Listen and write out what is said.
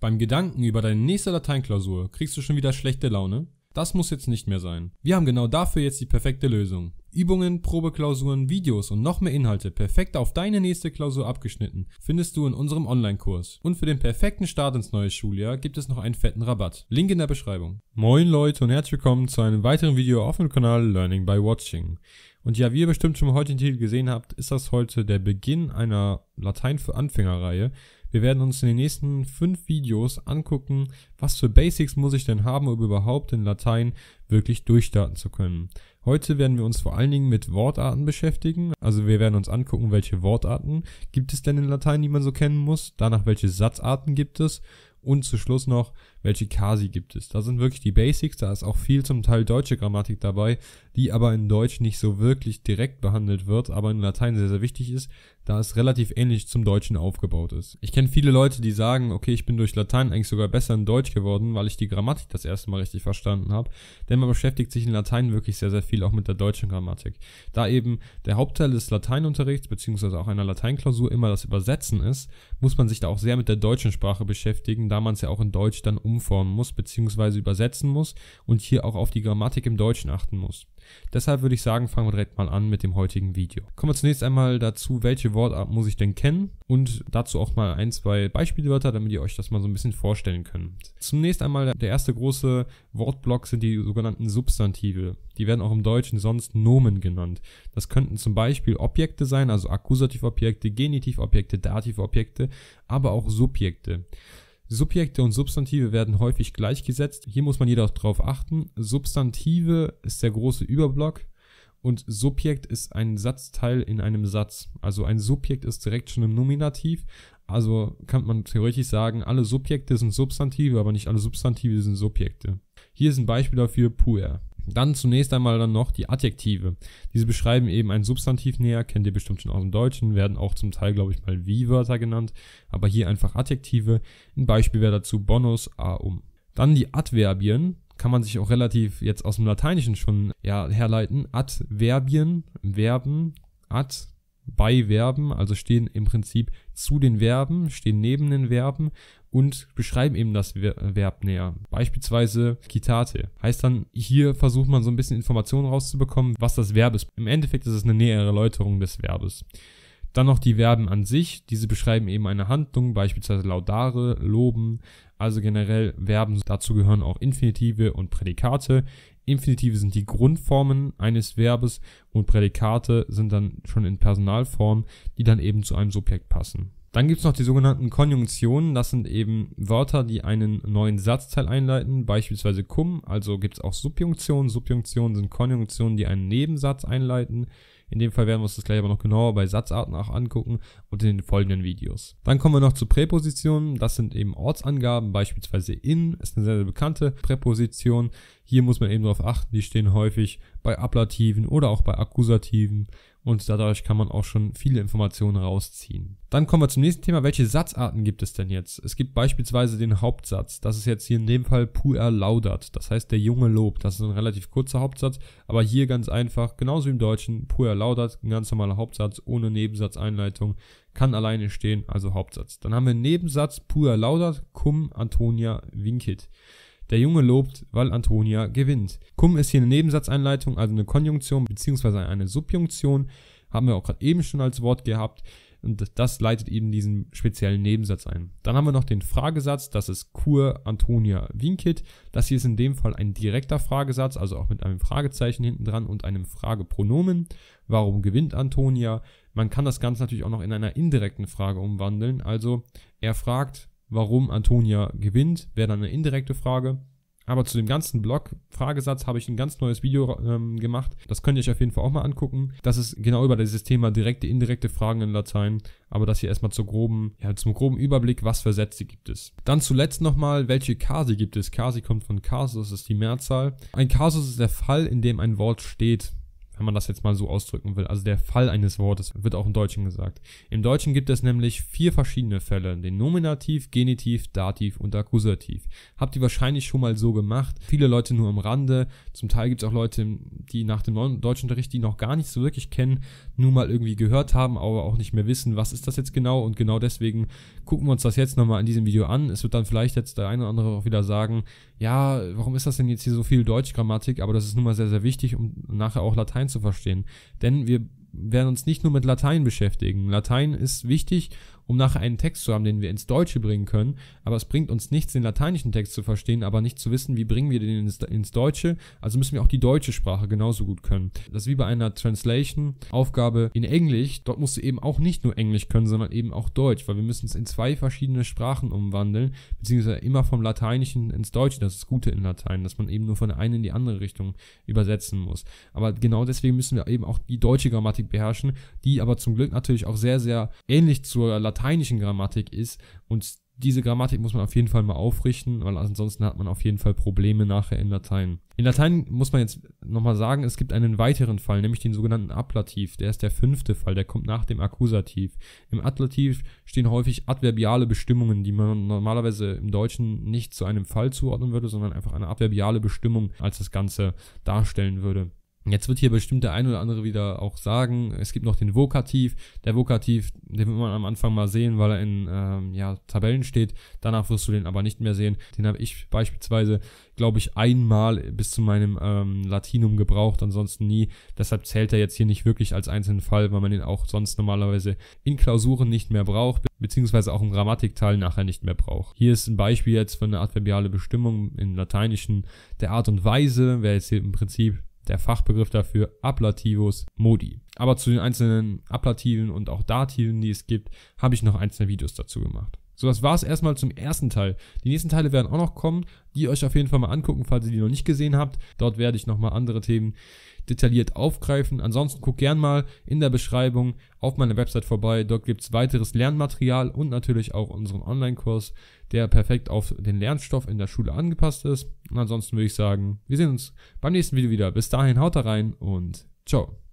Beim Gedanken über deine nächste Lateinklausur kriegst du schon wieder schlechte Laune? Das muss jetzt nicht mehr sein. Wir haben genau dafür jetzt die perfekte Lösung. Übungen, Probeklausuren, Videos und noch mehr Inhalte perfekt auf deine nächste Klausur abgeschnitten findest du in unserem Online-Kurs. Und für den perfekten Start ins neue Schuljahr gibt es noch einen fetten Rabatt. Link in der Beschreibung. Moin Leute und herzlich willkommen zu einem weiteren Video auf dem Kanal Learning by Watching. Und ja, wie ihr bestimmt schon heute den Titel gesehen habt, ist das heute der Beginn einer Latein für Anfängerreihe. Wir werden uns in den nächsten fünf Videos angucken, was für Basics muss ich denn haben, um überhaupt in Latein wirklich durchstarten zu können. Heute werden wir uns vor allen Dingen mit Wortarten beschäftigen. Also wir werden uns angucken, welche Wortarten gibt es denn in Latein, die man so kennen muss. Danach, welche Satzarten gibt es. Und zu Schluss noch, welche Kasi gibt es. Da sind wirklich die Basics, da ist auch viel zum Teil deutsche Grammatik dabei, die aber in Deutsch nicht so wirklich direkt behandelt wird, aber in Latein sehr, sehr wichtig ist, da es relativ ähnlich zum Deutschen aufgebaut ist. Ich kenne viele Leute, die sagen, okay, ich bin durch Latein eigentlich sogar besser in Deutsch geworden, weil ich die Grammatik das erste Mal richtig verstanden habe, denn man beschäftigt sich in Latein wirklich sehr, sehr viel auch mit der deutschen Grammatik. Da eben der Hauptteil des Lateinunterrichts beziehungsweise auch einer Lateinklausur immer das Übersetzen ist, muss man sich da auch sehr mit der deutschen Sprache beschäftigen, da man es ja auch in Deutsch dann umformen muss bzw. übersetzen muss und hier auch auf die Grammatik im Deutschen achten muss. Deshalb würde ich sagen, fangen wir direkt mal an mit dem heutigen Video. Kommen wir zunächst einmal dazu, welche Wortart muss ich denn kennen und dazu auch mal ein, zwei Beispielwörter, damit ihr euch das mal so ein bisschen vorstellen könnt. Zunächst einmal der erste große Wortblock sind die sogenannten Substantive. Die werden auch im Deutschen sonst Nomen genannt. Das könnten zum Beispiel Objekte sein, also Akkusativobjekte, Genitivobjekte, Dativobjekte, aber auch Subjekte. Subjekte und Substantive werden häufig gleichgesetzt. Hier muss man jedoch darauf achten. Substantive ist der große Überblock und Subjekt ist ein Satzteil in einem Satz. Also ein Subjekt ist direkt schon im Nominativ. Also kann man theoretisch sagen, alle Subjekte sind Substantive, aber nicht alle Substantive sind Subjekte. Hier ist ein Beispiel dafür, puer. Dann zunächst einmal dann noch die Adjektive. Diese beschreiben eben ein Substantiv näher, kennt ihr bestimmt schon aus dem Deutschen, werden auch zum Teil, glaube ich, mal Wie-Wörter genannt, aber hier einfach Adjektive. Ein Beispiel wäre dazu bonus, a, um. Dann die Adverbien, kann man sich auch relativ jetzt aus dem Lateinischen schon ja, herleiten. Adverbien, Verben, ad, bei Verben, also stehen im Prinzip zu den Verben, stehen neben den Verben und beschreiben eben das Verb näher. Beispielsweise kitate. Heißt dann, hier versucht man so ein bisschen Informationen rauszubekommen, was das Verb ist. Im Endeffekt ist es eine nähere Erläuterung des Verbes. Dann noch die Verben an sich. Diese beschreiben eben eine Handlung, beispielsweise laudare, loben. Also generell Verben. Dazu gehören auch Infinitive und Prädikate. Infinitive sind die Grundformen eines Verbes und Prädikate sind dann schon in Personalform, die dann eben zu einem Subjekt passen. Dann gibt es noch die sogenannten Konjunktionen. Das sind eben Wörter, die einen neuen Satzteil einleiten, beispielsweise cum. Also gibt es auch Subjunktionen. Subjunktionen sind Konjunktionen, die einen Nebensatz einleiten. In dem Fall werden wir uns das gleich aber noch genauer bei Satzarten auch angucken und in den folgenden Videos. Dann kommen wir noch zu Präpositionen. Das sind eben Ortsangaben, beispielsweise in ist eine sehr, sehr bekannte Präposition. Hier muss man eben darauf achten, die stehen häufig bei Ablativen oder auch bei Akkusativen und dadurch kann man auch schon viele Informationen rausziehen. Dann kommen wir zum nächsten Thema. Welche Satzarten gibt es denn jetzt? Es gibt beispielsweise den Hauptsatz. Das ist jetzt hier in dem Fall puer laudat. Das heißt, der Junge lobt. Das ist ein relativ kurzer Hauptsatz, aber hier ganz einfach, genauso wie im Deutschen, puer laudat, ein ganz normaler Hauptsatz ohne Nebensatzeinleitung, kann alleine stehen, also Hauptsatz. Dann haben wir einen Nebensatz puer laudat cum Antonia vincit. Der Junge lobt, weil Antonia gewinnt. Cum ist hier eine Nebensatzeinleitung, also eine Konjunktion bzw. eine Subjunktion. Haben wir auch gerade eben schon als Wort gehabt. Und das leitet eben diesen speziellen Nebensatz ein. Dann haben wir noch den Fragesatz, das ist Kur Antonia Winkit. Das hier ist in dem Fall ein direkter Fragesatz, also auch mit einem Fragezeichen hinten dran und einem Fragepronomen. Warum gewinnt Antonia? Man kann das Ganze natürlich auch noch in einer indirekten Frage umwandeln. Also er fragt, warum Antonia gewinnt, wäre dann eine indirekte Frage. Aber zu dem ganzen Blog Fragesatz habe ich ein ganz neues Video ähm, gemacht. Das könnt ihr euch auf jeden Fall auch mal angucken. Das ist genau über dieses Thema direkte, indirekte Fragen in Latein. Aber das hier erstmal zur groben, ja, zum groben Überblick, was für Sätze gibt es. Dann zuletzt nochmal, welche Kasi gibt es? Kasi kommt von Kasus, das ist die Mehrzahl. Ein Kasus ist der Fall, in dem ein Wort steht wenn man das jetzt mal so ausdrücken will. Also der Fall eines Wortes wird auch im Deutschen gesagt. Im Deutschen gibt es nämlich vier verschiedene Fälle, den Nominativ, Genitiv, Dativ und Akkusativ. Habt ihr wahrscheinlich schon mal so gemacht, viele Leute nur am Rande, zum Teil gibt es auch Leute, die nach dem Deutschunterricht die noch gar nicht so wirklich kennen, nur mal irgendwie gehört haben, aber auch nicht mehr wissen, was ist das jetzt genau und genau deswegen gucken wir uns das jetzt nochmal in diesem Video an. Es wird dann vielleicht jetzt der eine oder andere auch wieder sagen, ja, warum ist das denn jetzt hier so viel Deutschgrammatik, aber das ist nun mal sehr, sehr wichtig, um nachher auch Latein zu verstehen. Denn wir werden uns nicht nur mit Latein beschäftigen. Latein ist wichtig um nachher einen Text zu haben, den wir ins Deutsche bringen können. Aber es bringt uns nichts, den lateinischen Text zu verstehen, aber nicht zu wissen, wie bringen wir den ins, ins Deutsche. Also müssen wir auch die deutsche Sprache genauso gut können. Das ist wie bei einer Translation-Aufgabe in Englisch. Dort musst du eben auch nicht nur Englisch können, sondern eben auch Deutsch, weil wir müssen es in zwei verschiedene Sprachen umwandeln, beziehungsweise immer vom Lateinischen ins Deutsche. Das ist das Gute in Latein, dass man eben nur von der einen in die andere Richtung übersetzen muss. Aber genau deswegen müssen wir eben auch die deutsche Grammatik beherrschen, die aber zum Glück natürlich auch sehr, sehr ähnlich zur Latein lateinischen Grammatik ist und diese Grammatik muss man auf jeden Fall mal aufrichten, weil ansonsten hat man auf jeden Fall Probleme nachher in Latein. In Latein muss man jetzt nochmal sagen, es gibt einen weiteren Fall, nämlich den sogenannten Ablativ. Der ist der fünfte Fall, der kommt nach dem Akkusativ. Im Ablativ stehen häufig adverbiale Bestimmungen, die man normalerweise im Deutschen nicht zu einem Fall zuordnen würde, sondern einfach eine adverbiale Bestimmung als das Ganze darstellen würde. Jetzt wird hier bestimmt der ein oder andere wieder auch sagen, es gibt noch den Vokativ. Der Vokativ, den wird man am Anfang mal sehen, weil er in ähm, ja, Tabellen steht. Danach wirst du den aber nicht mehr sehen. Den habe ich beispielsweise, glaube ich, einmal bis zu meinem ähm, Latinum gebraucht, ansonsten nie. Deshalb zählt er jetzt hier nicht wirklich als einzelnen Fall, weil man den auch sonst normalerweise in Klausuren nicht mehr braucht, beziehungsweise auch im Grammatikteil nachher nicht mehr braucht. Hier ist ein Beispiel jetzt für eine adverbiale Bestimmung in Lateinischen der Art und Weise, wäre jetzt hier im Prinzip der Fachbegriff dafür Ablativus modi. Aber zu den einzelnen Ablativen und auch Dativen, die es gibt, habe ich noch einzelne Videos dazu gemacht. So, das war es erstmal zum ersten Teil. Die nächsten Teile werden auch noch kommen, die euch auf jeden Fall mal angucken, falls ihr die noch nicht gesehen habt. Dort werde ich nochmal andere Themen detailliert aufgreifen. Ansonsten guckt gern mal in der Beschreibung auf meiner Website vorbei. Dort gibt es weiteres Lernmaterial und natürlich auch unseren Online-Kurs, der perfekt auf den Lernstoff in der Schule angepasst ist. Und ansonsten würde ich sagen, wir sehen uns beim nächsten Video wieder. Bis dahin, haut da rein und ciao.